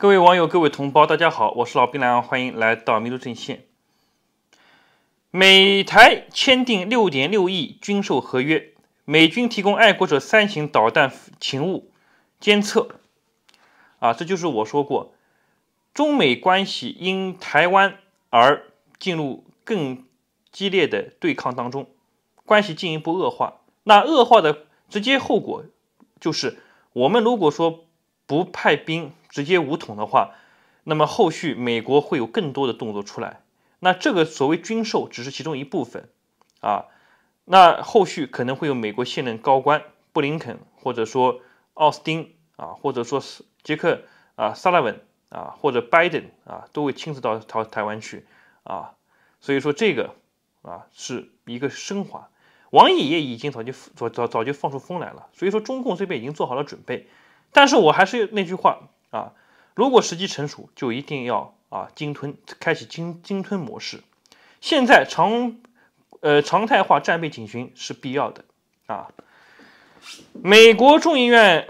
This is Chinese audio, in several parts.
各位网友，各位同胞，大家好，我是老兵蓝，欢迎来到迷路阵线。美台签订六点六亿军售合约，美军提供爱国者三型导弹勤务监测。啊，这就是我说过，中美关系因台湾而进入更激烈的对抗当中，关系进一步恶化。那恶化的直接后果就是，我们如果说。不派兵直接武统的话，那么后续美国会有更多的动作出来。那这个所谓军售只是其中一部分啊。那后续可能会有美国现任高官布林肯，或者说奥斯汀啊，或者说是杰克啊萨拉文啊，或者拜登啊，都会亲自到到台湾去啊。所以说这个啊是一个升华。王毅也已经早就早早早就放出风来了，所以说中共这边已经做好了准备。但是我还是那句话啊，如果时机成熟，就一定要啊鲸吞，开启鲸鲸吞模式。现在常呃常态化战备警巡是必要的啊。美国众议院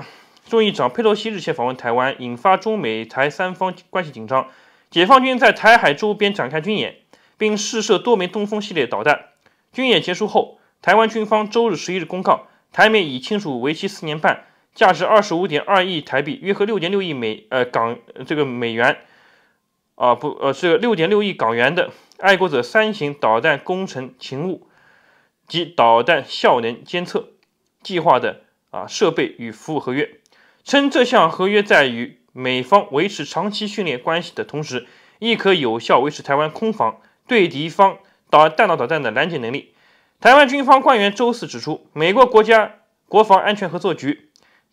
众议长佩洛西日前访问台湾，引发中美台三方关系紧张。解放军在台海周边展开军演，并试射多枚东风系列导弹。军演结束后，台湾军方周日十一日公告，台面已签署为期四年半。价值二十五点二亿台币，约合六点六亿美呃港这个美元，啊不呃是六点六亿港元的爱国者三型导弹工程、勤务及导弹效能监测计划的啊设备与服务合约，称这项合约在与美方维持长期训练关系的同时，亦可有效维持台湾空防对敌方导弹、道导弹的拦截能力。台湾军方官员周四指出，美国国家国防安全合作局。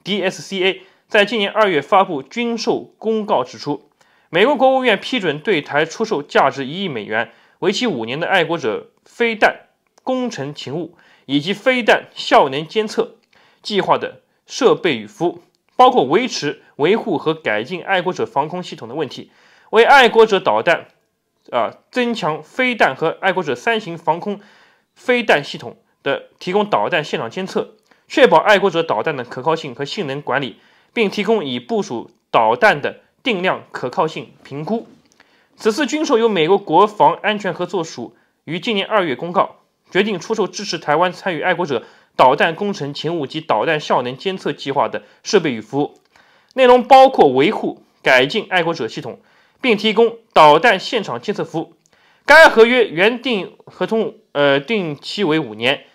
DSCA 在今年二月发布军售公告，指出美国国务院批准对台出售价值一亿美元、为期五年的爱国者飞弹工程勤务以及飞弹效能监测计划的设备与服务，包括维持、维护和改进爱国者防空系统的问题，为爱国者导弹，啊，增强飞弹和爱国者三型防空飞弹系统的提供导弹现场监测。确保爱国者导弹的可靠性和性能管理，并提供已部署导弹的定量可靠性评估。此次军售由美国国防安全合作署于今年二月公告，决定出售支持台湾参与爱国者导弹工程勤务及导弹效能监测计划的设备与服务。内容包括维护、改进爱国者系统，并提供导弹现场监测服务。该合约原定合同呃，定期为五年。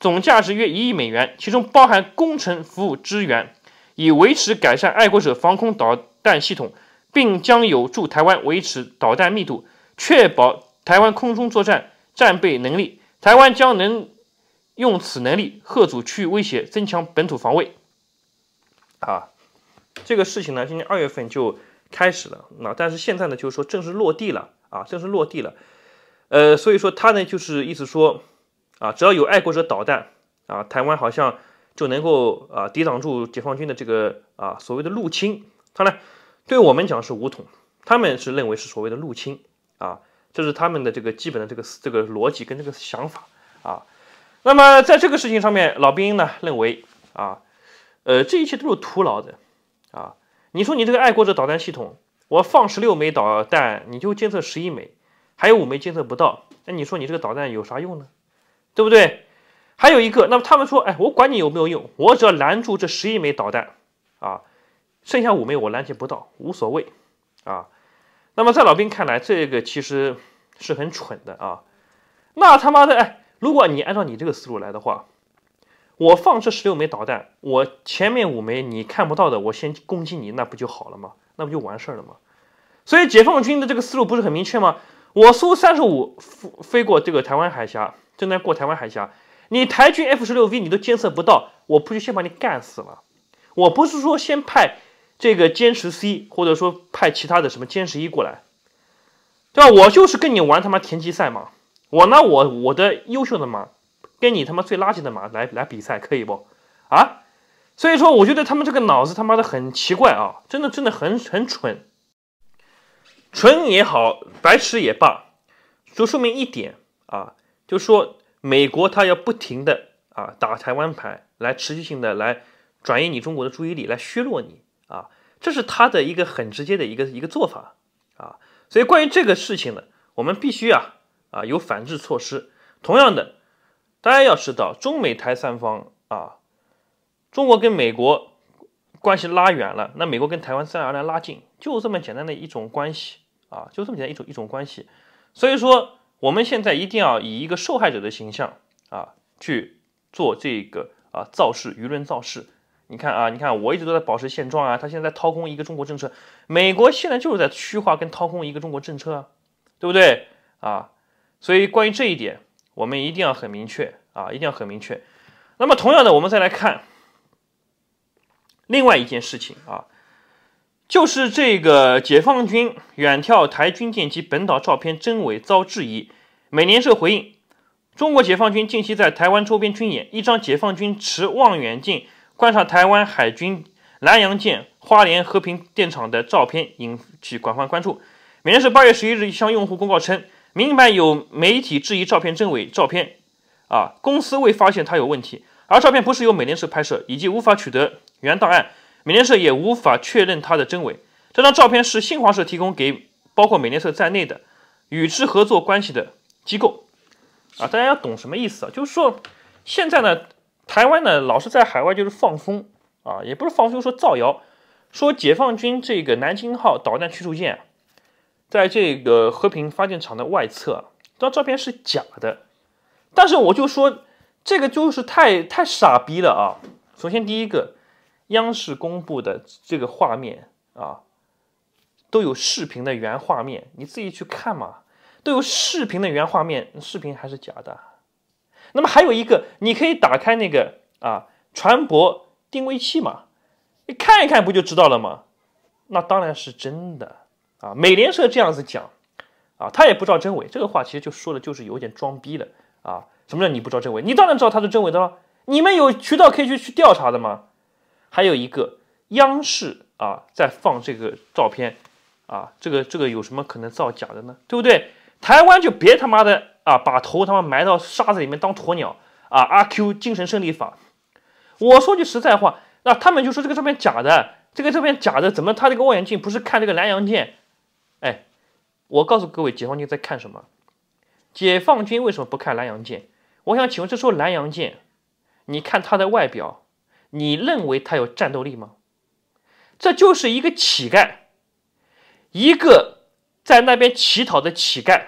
总价值约一亿美元，其中包含工程服务支援，以维持改善爱国者防空导弹系统，并将有助台湾维持导弹密度，确保台湾空中作战战备能力。台湾将能用此能力遏阻区域威胁，增强本土防卫。啊，这个事情呢，今年二月份就开始了，那但是现在呢，就是说正式落地了啊，正式落地了。呃，所以说他呢，就是意思说。啊，只要有爱国者导弹，啊，台湾好像就能够啊抵挡住解放军的这个啊所谓的入侵。当然，对我们讲是武统，他们是认为是所谓的入侵啊，这是他们的这个基本的这个这个逻辑跟这个想法啊。那么在这个事情上面，老兵呢认为啊，呃，这一切都是徒劳的啊。你说你这个爱国者导弹系统，我放十六枚导弹，你就监测十一枚，还有五枚监测不到，那你说你这个导弹有啥用呢？对不对？还有一个，那么他们说，哎，我管你有没有用，我只要拦住这十一枚导弹啊，剩下五枚我拦截不到，无所谓啊。那么在老兵看来，这个其实是很蠢的啊。那他妈的，哎，如果你按照你这个思路来的话，我放这十六枚导弹，我前面五枚你看不到的，我先攻击你，那不就好了吗？那不就完事儿了吗？所以解放军的这个思路不是很明确吗？我苏三十五飞过这个台湾海峡，正在过台湾海峡，你台军 F 十六 V 你都监测不到，我不就先把你干死了？我不是说先派这个歼十 C，或者说派其他的什么歼十一过来，对吧？我就是跟你玩他妈田忌赛嘛。我拿我我的优秀的马跟你他妈最垃圾的马来来比赛，可以不啊？所以说，我觉得他们这个脑子他妈的很奇怪啊，真的真的很很蠢。蠢也好，白痴也罢，就说明一点啊，就说美国它要不停的啊打台湾牌，来持续性的来转移你中国的注意力，来削弱你啊，这是他的一个很直接的一个一个做法啊。所以关于这个事情呢，我们必须啊啊有反制措施。同样的，大家要知道，中美台三方啊，中国跟美国关系拉远了，那美国跟台湾自然而然拉近，就这么简单的一种关系。啊，就这么简单一种一种关系，所以说我们现在一定要以一个受害者的形象啊去做这个啊造势舆论造势。你看啊，你看我一直都在保持现状啊，他现在掏空一个中国政策，美国现在就是在虚化跟掏空一个中国政策啊，对不对啊？所以关于这一点，我们一定要很明确啊，一定要很明确。那么同样的，我们再来看另外一件事情啊。就是这个解放军远眺台军舰及本岛照片真伪遭质疑，美联社回应：中国解放军近期在台湾周边军演，一张解放军持望远镜观察台湾海军“南洋舰”“花莲和平电厂”的照片引起广泛关注。美联社八月十一日向用户公告称，明白有媒体质疑照片真伪，照片啊公司未发现它有问题，而照片不是由美联社拍摄，以及无法取得原档案。美联社也无法确认它的真伪。这张照片是新华社提供给包括美联社在内的与之合作关系的机构啊。大家要懂什么意思啊？就是说，现在呢，台湾呢老是在海外就是放风啊，也不是放风，说造谣，说解放军这个“南京号”导弹驱逐舰在这个和平发电厂的外侧。这张照片是假的。但是我就说，这个就是太太傻逼了啊！首先第一个。央视公布的这个画面啊，都有视频的原画面，你自己去看嘛，都有视频的原画面，视频还是假的。那么还有一个，你可以打开那个啊，船舶定位器嘛，你看一看不就知道了吗？那当然是真的啊。美联社这样子讲啊，他也不知道真伪，这个话其实就说的就是有点装逼的啊。什么叫你不知道真伪？你当然知道他是真伪的了，你们有渠道可以去去调查的吗？还有一个央视啊，在放这个照片，啊，这个这个有什么可能造假的呢？对不对？台湾就别他妈的啊，把头他妈埋到沙子里面当鸵鸟啊！阿 Q 精神胜利法。我说句实在话，那他们就说这个照片假的，这个照片假的，怎么他这个望远镜不是看这个南洋舰？哎，我告诉各位，解放军在看什么？解放军为什么不看南洋舰？我想请问，这艘南洋舰，你看它的外表？你认为他有战斗力吗？这就是一个乞丐，一个在那边乞讨的乞丐，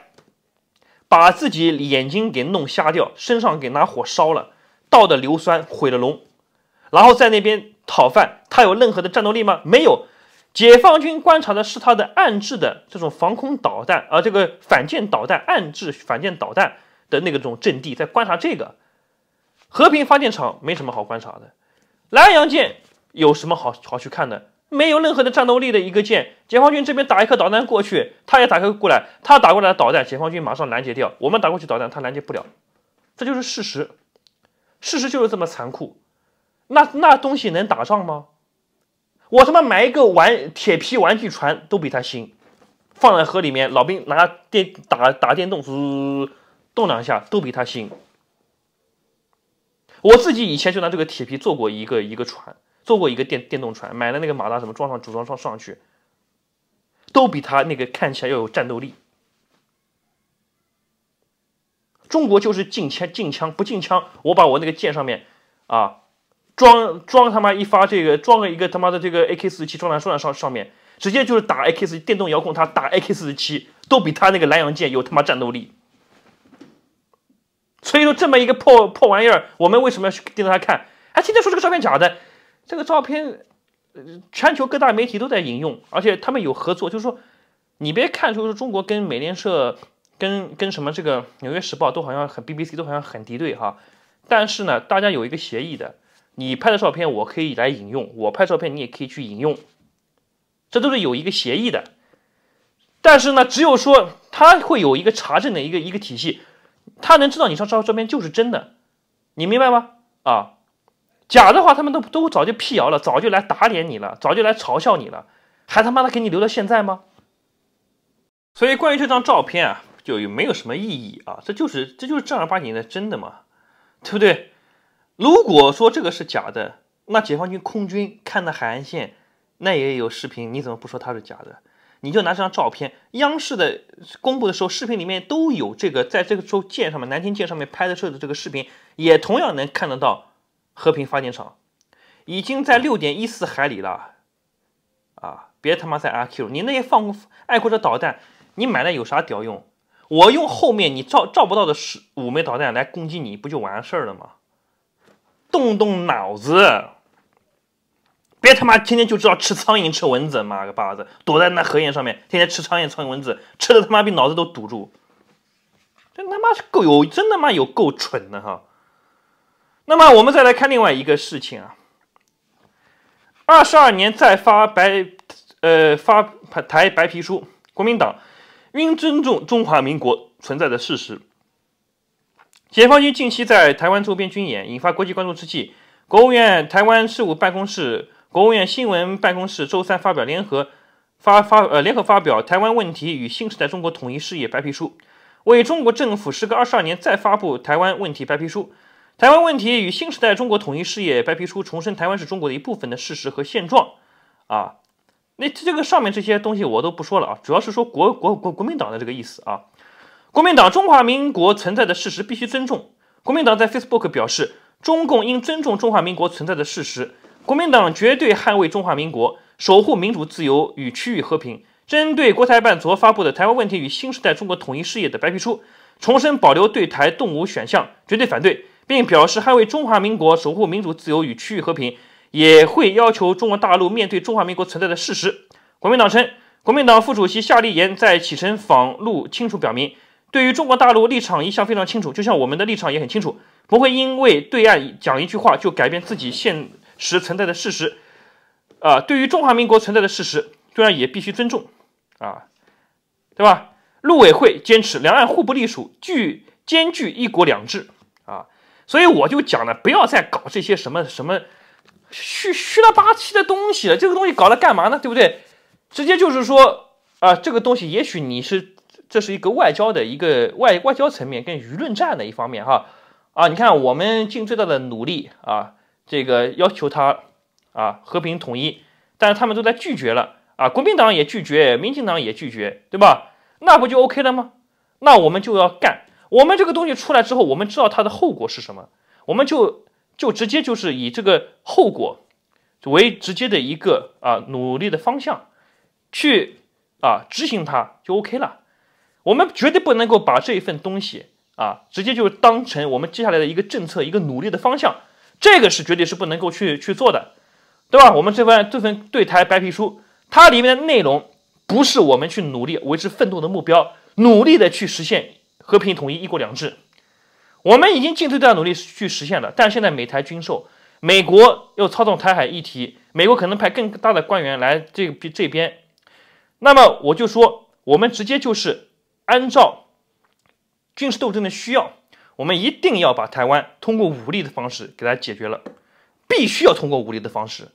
把自己眼睛给弄瞎掉，身上给拿火烧了，倒的硫酸毁了容，然后在那边讨饭。他有任何的战斗力吗？没有。解放军观察的是他的暗制的这种防空导弹啊，这个反舰导弹暗制反舰导弹的那个种阵地，在观察这个和平发电厂没什么好观察的。莱阳舰有什么好好去看的？没有任何的战斗力的一个舰，解放军这边打一颗导弹过去，他也打一颗过来，他打过来的导弹，解放军马上拦截掉，我们打过去导弹，他拦截不了，这就是事实，事实就是这么残酷。那那东西能打仗吗？我他妈买一个玩铁皮玩具船都比它新，放在河里面，老兵拿电打打电动，滋动两下都比它新。我自己以前就拿这个铁皮做过一个一个船，做过一个电电动船，买了那个马达什么装上组装装上去，都比他那个看起来要有战斗力。中国就是禁枪禁枪不禁枪，我把我那个舰上面啊装装他妈一发这个装了一个他妈的这个 AK 四十七装在装上上上面，直接就是打 AK，电动遥控它打 AK 四十七都比他那个蓝洋舰有他妈战斗力。所以说这么一个破破玩意儿，我们为什么要去盯着他看？还天天说这个照片假的，这个照片，呃，全球各大媒体都在引用，而且他们有合作，就是说，你别看说是中国跟美联社、跟跟什么这个《纽约时报》都好像很 BBC 都好像很敌对哈，但是呢，大家有一个协议的，你拍的照片我可以来引用，我拍照片你也可以去引用，这都是有一个协议的。但是呢，只有说他会有一个查证的一个一个体系。他能知道你上照照片就是真的，你明白吗？啊，假的话他们都都早就辟谣了，早就来打脸你了，早就来嘲笑你了，还他妈的给你留到现在吗？所以关于这张照片啊，就没有什么意义啊，这就是这就是正儿八经的真的嘛，对不对？如果说这个是假的，那解放军空军看的海岸线，那也有视频，你怎么不说它是假的？你就拿这张照片，央视的公布的时候，视频里面都有这个，在这个州舰上面，南京舰上面拍的摄的这个视频，也同样能看得到，和平发电厂已经在六点一四海里了，啊，别他妈在阿 Q，你那些放爱国者导弹，你买来有啥屌用？我用后面你照照不到的十五枚导弹来攻击你不就完事儿了吗？动动脑子。别他妈天天就知道吃苍蝇吃蚊子，妈个巴子，躲在那河沿上面天天吃苍蝇苍蝇蚊子，吃的他妈比脑子都堵住，真他妈是够有，真他妈有够蠢的哈。那么我们再来看另外一个事情啊，二十二年再发白，呃发台白皮书，国民党应尊重中华民国存在的事实。解放军近期在台湾周边军演引发国际关注之际，国务院台湾事务办公室。国务院新闻办公室周三发表联合发发呃联合发表《台湾问题与新时代中国统一事业白皮书》，为中国政府时隔二十二年再发布台湾问题白皮书。《台湾问题与新时代中国统一事业白皮书》重申台湾是中国的一部分的事实和现状啊。那这个上面这些东西我都不说了啊，主要是说国国国国民党的这个意思啊。国民党中华民国存在的事实必须尊重。国民党在 Facebook 表示，中共应尊重中华民国存在的事实。国民党绝对捍卫中华民国，守护民主自由与区域和平。针对国台办昨发布的《台湾问题与新时代中国统一事业》的白皮书，重申保留对台动武选项，绝对反对，并表示捍卫中华民国、守护民主自由与区域和平，也会要求中国大陆面对中华民国存在的事实。国民党称，国民党副主席夏立言在启程访陆，清楚表明，对于中国大陆立场一向非常清楚，就像我们的立场也很清楚，不会因为对岸讲一句话就改变自己现。时存在的事实，啊，对于中华民国存在的事实，当然也必须尊重，啊，对吧？陆委会坚持两岸互不隶属，具兼具一国两制，啊，所以我就讲了，不要再搞这些什么什么虚虚了八七的东西了。这个东西搞来干嘛呢？对不对？直接就是说，啊，这个东西也许你是，这是一个外交的一个外外交层面跟舆论战的一方面，哈，啊，你看我们尽最大的努力，啊。这个要求他啊和平统一，但是他们都在拒绝了啊，国民党也拒绝，民进党也拒绝，对吧？那不就 OK 了吗？那我们就要干，我们这个东西出来之后，我们知道它的后果是什么，我们就就直接就是以这个后果为直接的一个啊努力的方向去啊执行它就 OK 了。我们绝对不能够把这一份东西啊直接就当成我们接下来的一个政策一个努力的方向。这个是绝对是不能够去去做的，对吧？我们这份这份对台白皮书，它里面的内容不是我们去努力维持奋斗的目标，努力的去实现和平统一、一国两制。我们已经尽最大努力去实现了，但现在美台军售，美国又操纵台海议题，美国可能派更大的官员来这这边，那么我就说，我们直接就是按照军事斗争的需要。我们一定要把台湾通过武力的方式给它解决了，必须要通过武力的方式，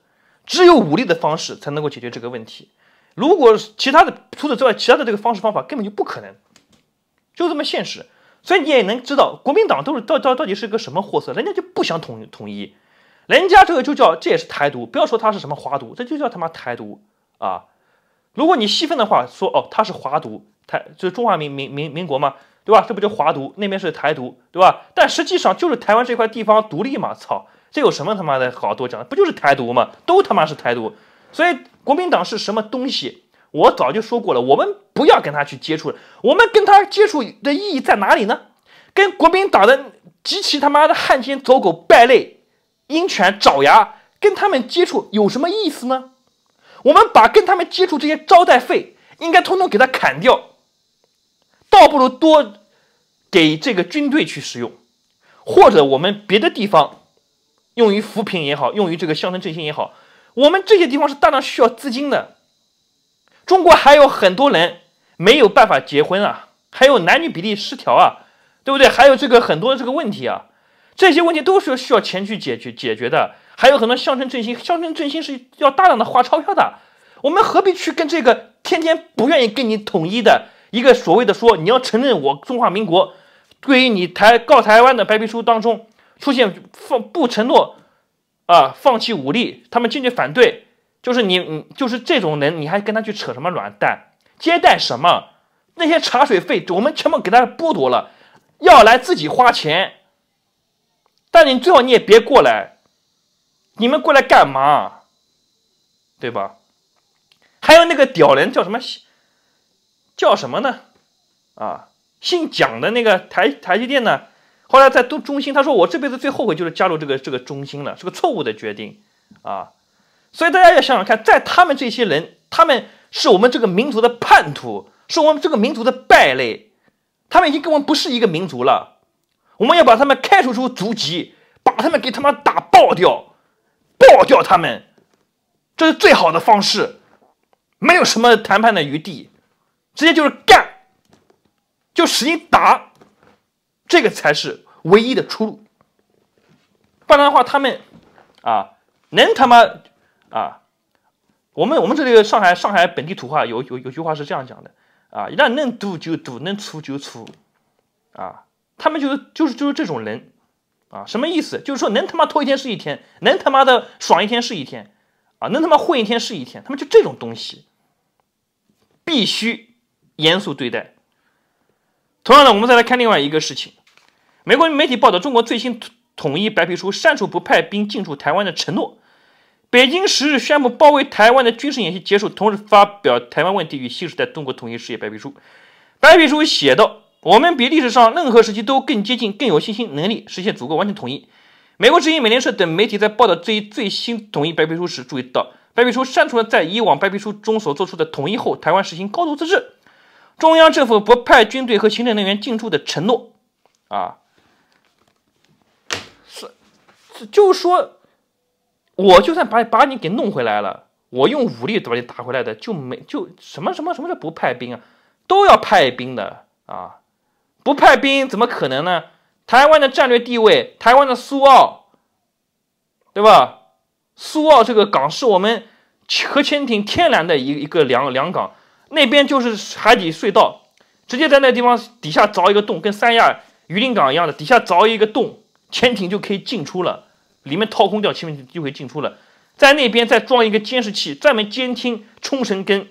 只有武力的方式才能够解决这个问题。如果其他的除此之外其他的这个方式方法根本就不可能，就这么现实。所以你也能知道国民党都是到到到底是个什么货色，人家就不想统统一，人家这个就叫这也是台独，不要说他是什么华独，这就叫他妈台独啊！如果你细分的话说哦，他是华独，台就是中华民民民民国嘛。对吧？这不就华独？那边是台独，对吧？但实际上就是台湾这块地方独立嘛，操！这有什么他妈的好多讲的？不就是台独吗？都他妈是台独。所以国民党是什么东西？我早就说过了，我们不要跟他去接触。我们跟他接触的意义在哪里呢？跟国民党的极其他妈的汉奸走狗败类鹰犬爪牙，跟他们接触有什么意思呢？我们把跟他们接触这些招待费，应该通通给他砍掉。倒不如多给这个军队去使用，或者我们别的地方用于扶贫也好，用于这个乡村振兴也好，我们这些地方是大量需要资金的。中国还有很多人没有办法结婚啊，还有男女比例失调啊，对不对？还有这个很多这个问题啊，这些问题都是需要钱去解决解决的。还有很多乡村振兴，乡村振兴是要大量的花钞票的。我们何必去跟这个天天不愿意跟你统一的？一个所谓的说，你要承认我中华民国，对于你台告台湾的白皮书当中出现放不承诺，啊，放弃武力，他们坚决反对，就是你就是这种人，你还跟他去扯什么卵蛋，接待什么那些茶水费，我们全部给他剥夺了，要来自己花钱，但你最好你也别过来，你们过来干嘛，对吧？还有那个屌人叫什么？叫什么呢？啊，姓蒋的那个台台积电呢？后来在中中兴，他说我这辈子最后悔就是加入这个这个中兴了，是个错误的决定啊！所以大家要想想看，在他们这些人，他们是我们这个民族的叛徒，是我们这个民族的败类，他们已经跟我们不是一个民族了。我们要把他们开除出族籍，把他们给他们打爆掉，爆掉他们，这是最好的方式，没有什么谈判的余地。直接就是干，就使劲打，这个才是唯一的出路。不然的话，他们啊，能他妈啊，我们我们这里上海上海本地土话有有有句话是这样讲的啊，一旦能赌就赌，能出就出，啊。他们就是就是就是这种人啊，什么意思？就是说能他妈拖一天是一天，能他妈的爽一天是一天啊，能他妈混一天是一天，他们就这种东西，必须。严肃对待。同样的，我们再来看另外一个事情。美国媒体报道，中国最新统统一白皮书删除不派兵进驻台湾的承诺。北京十日宣布包围台湾的军事演习结束，同时发表《台湾问题与新时代中国统一事业白皮书》。白皮书写道：“我们比历史上任何时期都更接近、更有信心、能力实现祖国完全统一。”美国之音、美联社等媒体在报道这一最新统一白皮书时注意到，白皮书删除了在以往白皮书中所做出的统一后台湾实行高度自治。中央政府不派军队和行政人员进驻的承诺，啊，是，就说，我就算把把你给弄回来了，我用武力把你打回来的，就没就什么什么什么叫不派兵啊，都要派兵的啊，不派兵怎么可能呢？台湾的战略地位，台湾的苏澳，对吧？苏澳这个港是我们核潜艇天然的一个一个两两港。那边就是海底隧道，直接在那地方底下凿一个洞，跟三亚榆林港一样的，底下凿一个洞，潜艇就可以进出了，里面掏空掉，潜艇就可以进出了。在那边再装一个监视器，专门监听冲绳跟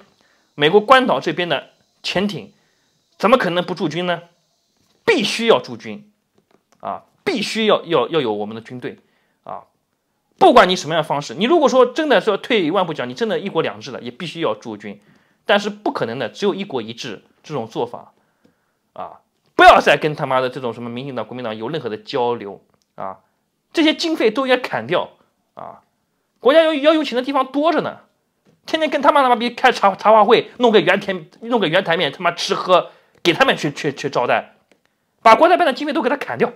美国关岛这边的潜艇，怎么可能不驻军呢？必须要驻军啊，必须要要要有我们的军队啊！不管你什么样的方式，你如果说真的是要退一万步讲，你真的一国两制了，也必须要驻军。但是不可能的，只有一国一制这种做法，啊，不要再跟他妈的这种什么民进党、国民党有任何的交流啊！这些经费都应该砍掉啊！国家要要有钱的地方多着呢，天天跟他妈他妈逼开茶茶话会，弄个圆台，弄个圆台面，他妈吃喝给他们去去去招待，把国台办的经费都给他砍掉，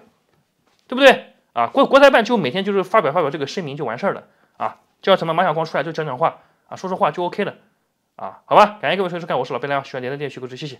对不对啊？国国台办就每天就是发表发表这个声明就完事儿了啊！叫什么马晓光出来就讲讲话啊，说说话就 OK 了。啊，好吧，感谢各位收看，我是老贝，大家喜欢点赞、电阅、关注谢谢。